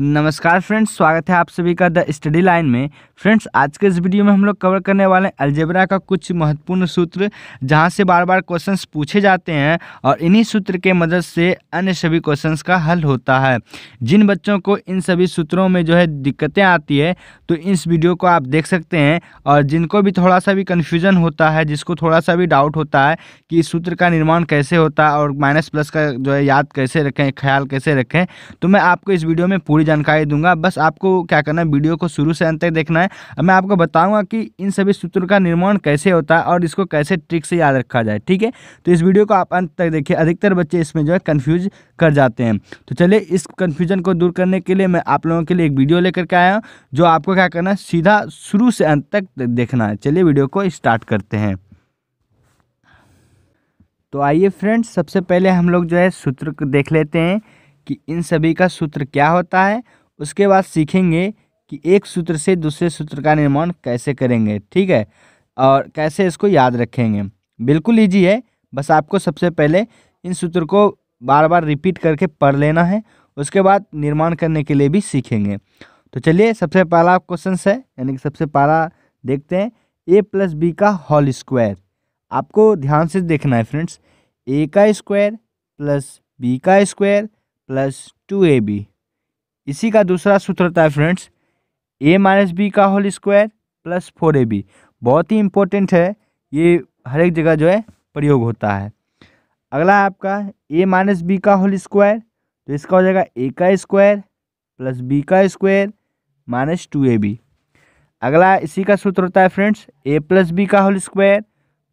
नमस्कार फ्रेंड्स स्वागत है आप सभी का द स्टडी लाइन में फ्रेंड्स आज के इस वीडियो में हम लोग कवर करने वाले हैं अल्जेबरा का कुछ महत्वपूर्ण सूत्र जहां से बार बार क्वेश्चंस पूछे जाते हैं और इन्हीं सूत्र के मदद से अन्य सभी क्वेश्चंस का हल होता है जिन बच्चों को इन सभी सूत्रों में जो है दिक्कतें आती है तो इस वीडियो को आप देख सकते हैं और जिनको भी थोड़ा सा भी कन्फ्यूज़न होता है जिसको थोड़ा सा भी डाउट होता है कि इस सूत्र का निर्माण कैसे होता है और माइनस प्लस का जो है याद कैसे रखें ख्याल कैसे रखें तो मैं आपको इस वीडियो में पूरी पूरी जानकारी दूंगा बस आपको क्या करना है वीडियो को शुरू से अंत तक देखना है मैं आपको बताऊंगा कि इन सभी सूत्र का निर्माण कैसे होता है और इसको कैसे ट्रिक से याद रखा जाए ठीक है तो इस वीडियो को आप अंत तक देखिए अधिकतर बच्चे इसमें जो है कन्फ्यूज कर जाते हैं तो चलिए इस कन्फ्यूजन को दूर करने के लिए मैं आप लोगों के लिए एक वीडियो लेकर के आया हूँ जो आपको क्या करना है सीधा शुरू से अंत तक देखना है चलिए वीडियो को स्टार्ट करते हैं तो आइए फ्रेंड्स सबसे पहले हम लोग जो है सूत्र देख लेते हैं कि इन सभी का सूत्र क्या होता है उसके बाद सीखेंगे कि एक सूत्र से दूसरे सूत्र का निर्माण कैसे करेंगे ठीक है और कैसे इसको याद रखेंगे बिल्कुल ईजी है बस आपको सबसे पहले इन सूत्र को बार बार रिपीट करके पढ़ लेना है उसके बाद निर्माण करने के लिए भी सीखेंगे तो चलिए सबसे पहला क्वेश्चन है यानी कि सबसे पहला देखते हैं ए प्लस बी का होल स्क्वायर आपको ध्यान से देखना है फ्रेंड्स ए का स्क्वायर प्लस बी का स्क्वायर प्लस टू ए बी इसी का दूसरा सूत्र होता है फ्रेंड्स ए माइनस बी का whole square plus four A B बहुत ही इम्पोर्टेंट है ये हर एक जगह जो है प्रयोग होता है अगला आपका ए माइनस बी का होल स्क्वायर तो इसका हो जाएगा ए का स्क्वायर प्लस बी का स्क्वायर माइनस टू ए बी अगला इसी का सूत्र होता है फ्रेंड्स ए प्लस बी का whole square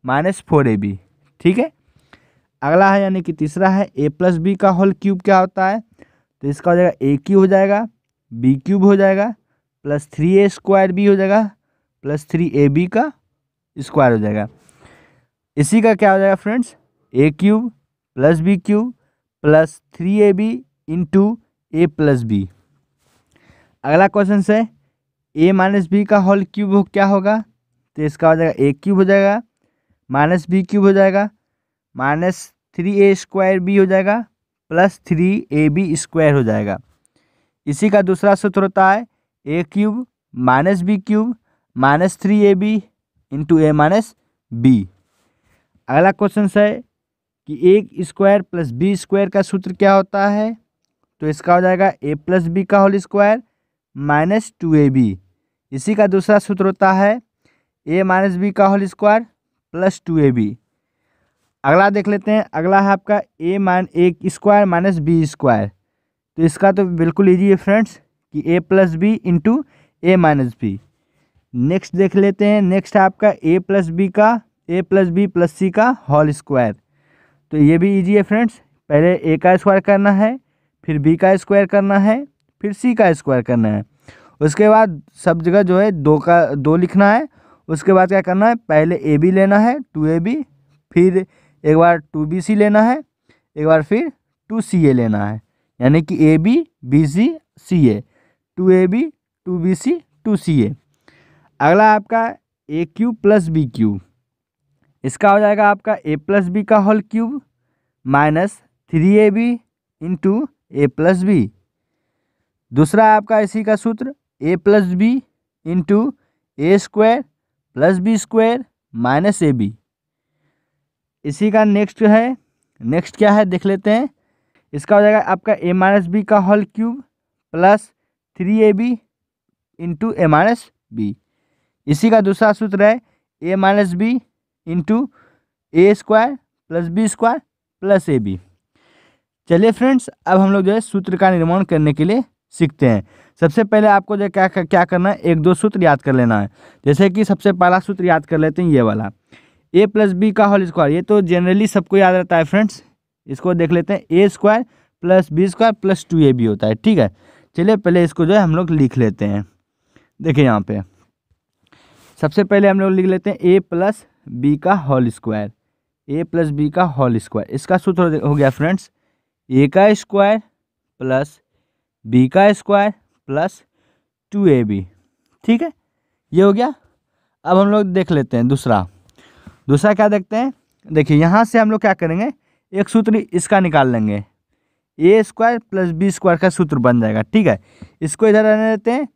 minus four A B ठीक है अगला है यानी कि तीसरा है ए प्लस बी का होल क्यूब क्या होता है तो इसका हो जाएगा ए क्यूब हो जाएगा बी क्यूब हो जाएगा plus three A square B हो जाएगा प्लस थ्री ए बी का स्क्वायर हो जाएगा इसी का क्या हो जाएगा friends A cube plus B cube plus three A B into A plus B अगला क्वेश्चन से ए माइनस बी का होल क्यूब हो क्या होगा तो इसका हो जाएगा ए क्यूब हो जाएगा माइनस बी क्यूब हो जाएगा minus three A square B हो जाएगा प्लस थ्री ए बी स्क्वायर हो जाएगा इसी का दूसरा सूत्र होता है ए cube minus B cube minus three A B into A minus B अगला क्वेश्चन है कि एक स्क्वायर प्लस बी स्क्वायर का सूत्र क्या होता है तो इसका हो जाएगा ए प्लस बी का होल स्क्वायर माइनस टू ए बी इसी का दूसरा सूत्र होता है ए माइनस बी का होल स्क्वायर प्लस टू ए बी अगला देख लेते हैं अगला है आपका ए मान A square minus B square तो इसका तो बिल्कुल ईजी है फ्रेंड्स कि ए प्लस बी इंटू ए माइनस बी नेक्स्ट देख लेते हैं नेक्स्ट है आपका ए प्लस बी का A plus B plus C का होल स्क्वायर तो ये भी ईजी है फ्रेंड्स पहले ए का स्क्वायर करना है फिर बी का स्क्वायर करना है फिर सी का स्क्वायर करना है उसके बाद सब जगह जो है दो का दो लिखना है उसके बाद क्या करना है पहले ए बी लेना है टू ए बी फिर एक बार टू बी सी लेना है एक बार फिर टू सी ए लेना है यानी कि A B B C C A two A B two B C two C A अगला आपका A cube plus B cube इसका हो जाएगा आपका ए प्लस बी का whole cube minus three A B into A plus B दूसरा आपका इसी का सूत्र A plus B into A square plus B square minus A B इसी का नेक्स्ट है नेक्स्ट क्या है देख लेते हैं इसका हो जाएगा आपका ए माइनस बी का whole cube plus three A B into A minus B इसी का दूसरा सूत्र है A minus B into A square plus B square plus A B चलिए फ्रेंड्स अब हम लोग जो है सूत्र का निर्माण करने के लिए सीखते हैं सबसे पहले आपको जो क्या क्या करना है एक दो सूत्र याद कर लेना है जैसे कि सबसे पहला सूत्र याद कर लेते हैं ये वाला ए प्लस बी का होल स्क्वायर ये तो जनरली सबको याद रहता है फ्रेंड्स इसको देख लेते हैं A square plus B square plus two A B होता है ठीक है चलिए पहले इसको जो है हम लोग लिख लेते हैं देखिए यहाँ पे सबसे पहले हम लोग लिख लेते हैं ए प्लस बी का whole square A plus B का होल स्क्वायर इसका सूत्र हो गया फ्रेंड्स ए का स्क्वायर प्लस बी का स्क्वायर प्लस टू ए बी ठीक है ये हो गया अब हम लोग देख लेते हैं दूसरा दूसरा क्या देखते हैं देखिए यहाँ से हम लोग क्या करेंगे एक सूत्र इसका निकाल लेंगे A square plus B square का सूत्र बन जाएगा ठीक है इसको इधर रहने देते हैं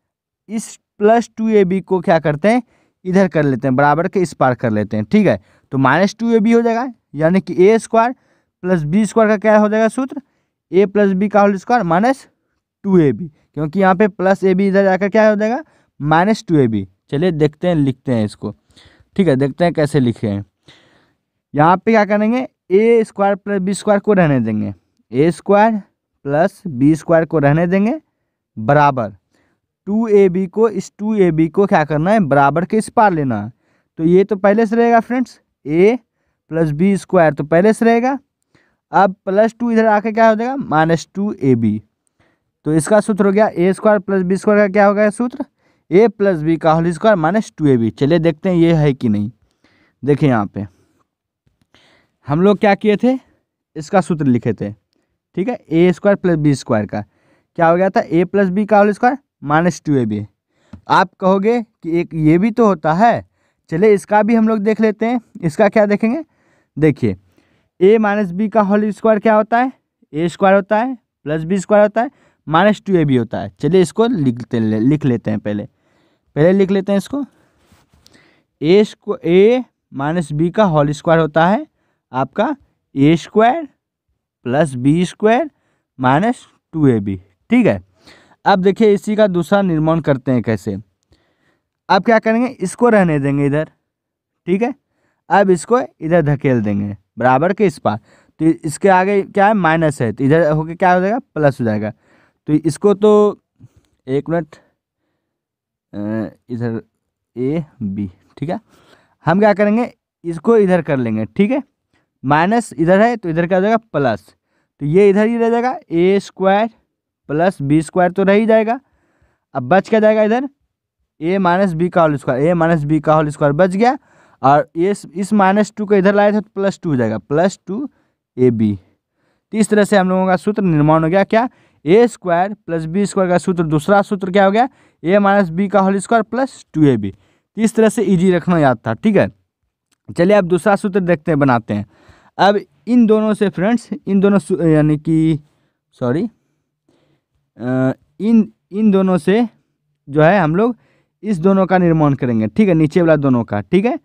इस प्लस टू ए बी को क्या करते हैं इधर कर लेते हैं बराबर के इस पार कर लेते हैं ठीक है तो माइनस टू ए बी हो जाएगा यानी कि A square plus B square का क्या हो जाएगा सूत्र ए प्लस बी का होल स्क्वायर माइनस टू ए बी क्योंकि यहाँ पे प्लस ए बी इधर जाकर क्या हो जाएगा माइनस टू ए बी चलिए देखते हैं लिखते हैं इसको ठीक है देखते हैं कैसे लिखे हैं यहाँ पे क्या करेंगे A square plus B square को रहने देंगे A square plus B square को रहने देंगे बराबर टू ए बी को इस टू ए बी को क्या करना है बराबर के इस पार लेना है तो ये तो पहले से रहेगा friends A plus B square तो पहले से रहेगा अब प्लस टू इधर आके क्या हो जाएगा माइनस टू ए बी तो इसका सूत्र हो गया A square plus B square का क्या होगा सूत्र ए प्लस बी का होल स्क्वायर माइनस टू ए बी चलिए देखते हैं ये है कि नहीं देखिए यहाँ पे हम लोग क्या किए थे इसका सूत्र लिखे थे ठीक है A square plus B square का क्या हो गया था ए प्लस बी का होल स्क्वायर माइनस टू ए बी आप कहोगे कि एक ये भी तो होता है चलिए इसका भी हम लोग देख लेते हैं इसका क्या देखेंगे देखिए ए माइनस बी का होल स्क्वायर क्या होता है ए स्क्वायर होता है प्लस बी स्क्वायर होता है माइनस टू ए बी होता है चलिए इसको लिखते लिख लेते हैं पहले पहले लिख लेते हैं इसको ए स्क् ए माइनस बी का होल स्क्वायर होता है आपका A square plus B square minus two A B ठीक है अब देखिए इसी का दूसरा निर्माण करते हैं कैसे अब क्या करेंगे इसको रहने देंगे इधर ठीक है अब इसको इधर धकेल देंगे बराबर के इस पार तो इसके आगे क्या है माइनस है तो इधर होके क्या हो जाएगा प्लस हो जाएगा तो इसको तो एक मिनट इधर ए बी ठीक है हम क्या करेंगे इसको इधर कर लेंगे ठीक है माइनस इधर है तो इधर क्या हो जाएगा प्लस तो ये इधर ही रह जाएगा a square plus B square तो रह ही जाएगा अब बच क्या जाएगा इधर ए माइनस बी का whole square a minus B का होल स्क्वायर बच गया और ये इस माइनस टू को इधर लाए थे तो प्लस टू हो जाएगा प्लस टू ए बी तो इस तरह से हम लोगों का सूत्र निर्माण हो गया क्या a square plus B square का सूत्र दूसरा सूत्र क्या हो गया ए माइनस बी का होल स्क्वायर प्लस टू ए बी तो इस तरह से इजी रखना याद था ठीक है चलिए अब दूसरा सूत्र देखते हैं बनाते हैं अब इन दोनों से फ्रेंड्स इन दोनों यानी कि सॉरी इन इन दोनों से जो है हम लोग इस दोनों का निर्माण करेंगे ठीक है नीचे वाला दोनों का ठीक है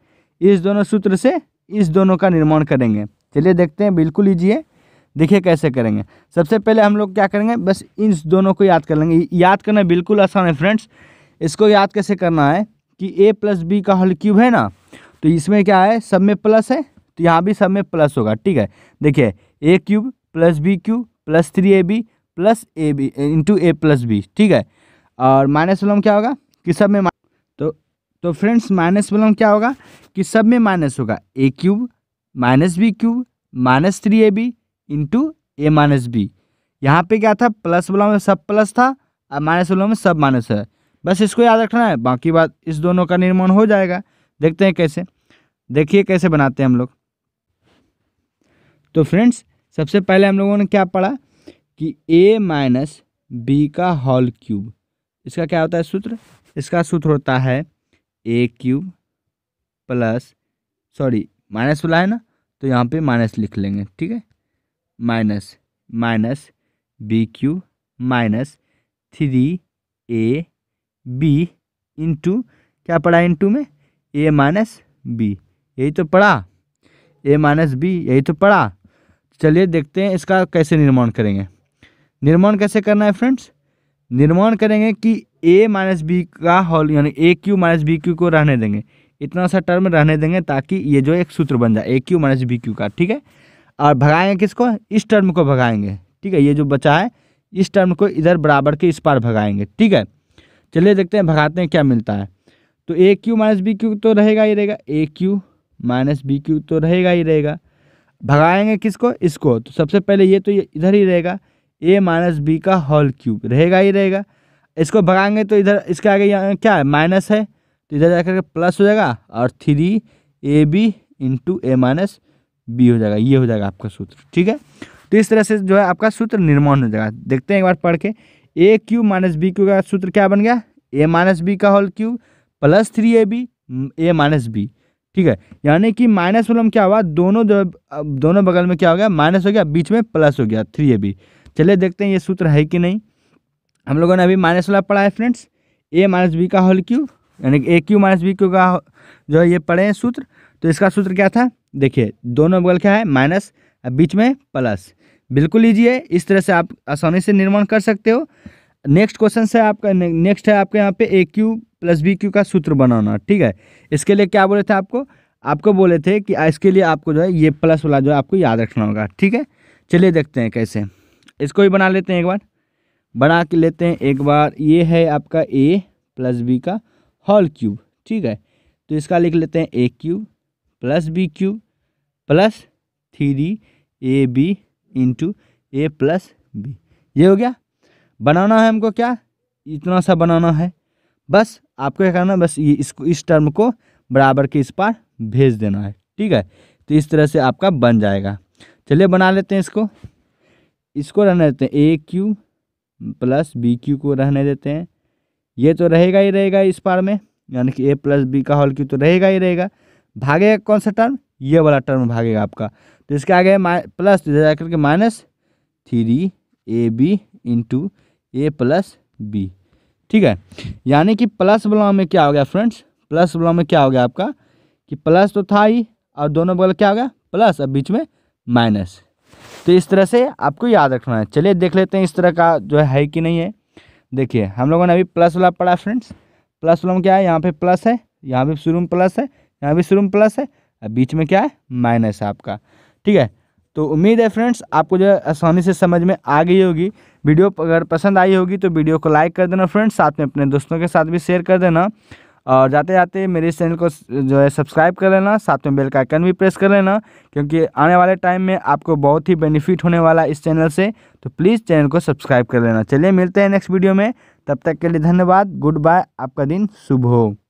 इस दोनों सूत्र से इस दोनों का निर्माण करेंगे चलिए देखते हैं बिल्कुल लीजिए देखिए कैसे करेंगे सबसे पहले हम लोग क्या करेंगे बस इन दोनों को याद कर लेंगे याद करना बिल्कुल आसान है फ्रेंड्स इसको याद कैसे करना है कि ए प्लस बी का हल क्यूब है ना तो इसमें क्या है सब में प्लस है तो यहाँ भी सब में प्लस होगा ठीक है देखिए a cube plus B cube plus three A b plus A B into A plus b ठीक है और माइनस में क्या होगा कि सब में तो तो फ्रेंड्स माइनस वलम क्या होगा कि सब में माइनस होगा a cube minus B cube minus three A B into A minus b यहाँ पे क्या था प्लस वाला में सब प्लस था और माइनस वाला में सब माइनस है बस इसको याद रखना है बाकी बात इस दोनों का निर्माण हो जाएगा देखते हैं कैसे देखिए कैसे बनाते हैं हम लोग तो फ्रेंड्स सबसे पहले हम लोगों ने क्या पढ़ा कि ए माइनस बी का हॉल क्यूब इसका क्या होता है सूत्र इसका सूत्र होता है ए क्यूब प्लस सॉरी माइनस वाला है ना तो यहाँ पे माइनस लिख लेंगे ठीक है minus minus b cube minus three A B into क्या पढ़ा इंटू में ए माइनस बी यही तो पढ़ा ए माइनस बी यही तो पढ़ा चलिए देखते हैं इसका कैसे निर्माण करेंगे निर्माण कैसे करना है फ्रेंड्स निर्माण करेंगे कि ए माइनस बी का हॉल यानी a cube minus b cube को रहने देंगे इतना सा टर्म रहने देंगे ताकि ये जो एक सूत्र बन जाए a cube minus b cube का ठीक है और भगाएंगे किसको इस टर्म को भगाएंगे ठीक है ये जो बचा है इस टर्म को इधर बराबर के इस पार भगाएंगे ठीक है चलिए देखते हैं भगाते हैं क्या मिलता है तो a cube minus b cube तो रहेगा ही रहेगा a cube minus b cube तो रहेगा ही रहेगा भगाएंगे किसको इसको तो सबसे पहले ये तो इधर ही रहेगा ए माइनस बी का होल क्यूब रहेगा ही रहेगा इसको भगाएंगे तो इधर इसके आगे यहाँ क्या है माइनस है तो इधर जाकर के प्लस हो जाएगा और three A B into A minus b हो जाएगा ये हो जाएगा आपका सूत्र ठीक है तो इस तरह से जो है आपका सूत्र निर्माण हो जाएगा देखते हैं एक बार पढ़ के a cube minus b cube का सूत्र क्या बन गया ए माइनस बी का whole cube plus three A b a minus b ठीक है यानी कि माइनस में क्या हुआ दोनों जो दोनों बगल में क्या हो गया माइनस हो गया बीच में प्लस हो गया थ्री ए बी चलिए देखते हैं ये सूत्र है कि नहीं हम लोगों ने अभी माइनस वाला पढ़ा है फ्रेंड्स ए माइनस बी का होल क्यू यानी कि a cube minus b cube का जो है ये पढ़े हैं सूत्र तो इसका सूत्र क्या था देखिए दोनों बगल क्या है माइनस बीच में प्लस बिल्कुल लीजिए इस तरह से आप आसानी से निर्माण कर सकते हो नेक्स्ट क्वेश्चन से आपका नेक्स्ट है आपके यहाँ पे a cube plus b cube का सूत्र बनाना ठीक है इसके लिए क्या बोले थे आपको आपको बोले थे कि इसके लिए आपको जो है ये प्लस वाला जो है आपको याद रखना होगा ठीक है चलिए देखते हैं कैसे इसको भी बना लेते हैं एक बार बना के लेते हैं एक बार ये है आपका ए प्लस बी का हॉल क्यूब ठीक है तो इसका लिख लेते हैं a cube plus B cube plus three A B into A plus b ये हो गया बनाना है हमको क्या इतना सा बनाना है बस आपको क्या करना है बस ये इसको इस टर्म को बराबर के इस पार भेज देना है ठीक है तो इस तरह से आपका बन जाएगा चलिए बना लेते हैं इसको इसको रहने देते हैं a cube plus b cube को रहने देते हैं ये तो रहेगा ही रहेगा इस पार में यानी कि ए प्लस बी का हॉल क्यू तो रहेगा ही रहेगा भागेगा कौन सा टर्म ये वाला टर्म भागेगा आपका तो इसके आगे प्लस जा करके minus three A B into A plus b ठीक है यानी कि प्लस वाला में क्या हो गया फ्रेंड्स प्लस वाला में क्या हो गया आपका कि प्लस तो था ही और दोनों बगल क्या हो गया प्लस और बीच में माइनस तो इस तरह से आपको याद रखना है चलिए देख लेते हैं इस तरह का जो है कि नहीं है देखिए हम लोगों ने अभी प्लस वाला पढ़ा फ्रेंड्स प्लस वाला में क्या है यहाँ पे प्लस है यहाँ पे शुरू में प्लस है यहाँ भी शुरू में प्लस है और बीच में क्या है माइनस आपका ठीक है तो उम्मीद है फ्रेंड्स आपको जो है आसानी से समझ में आ गई होगी वीडियो अगर पसंद आई होगी तो वीडियो को लाइक कर देना फ्रेंड्स साथ में अपने दोस्तों के साथ भी शेयर कर देना और जाते जाते मेरे इस चैनल को जो है सब्सक्राइब कर लेना साथ में बेल का आइकन भी प्रेस कर लेना क्योंकि आने वाले टाइम में आपको बहुत ही बेनिफिट होने वाला इस चैनल से तो प्लीज़ चैनल को सब्सक्राइब कर लेना चलिए मिलते हैं नेक्स्ट वीडियो में तब तक के लिए धन्यवाद गुड बाय आपका दिन शुभ हो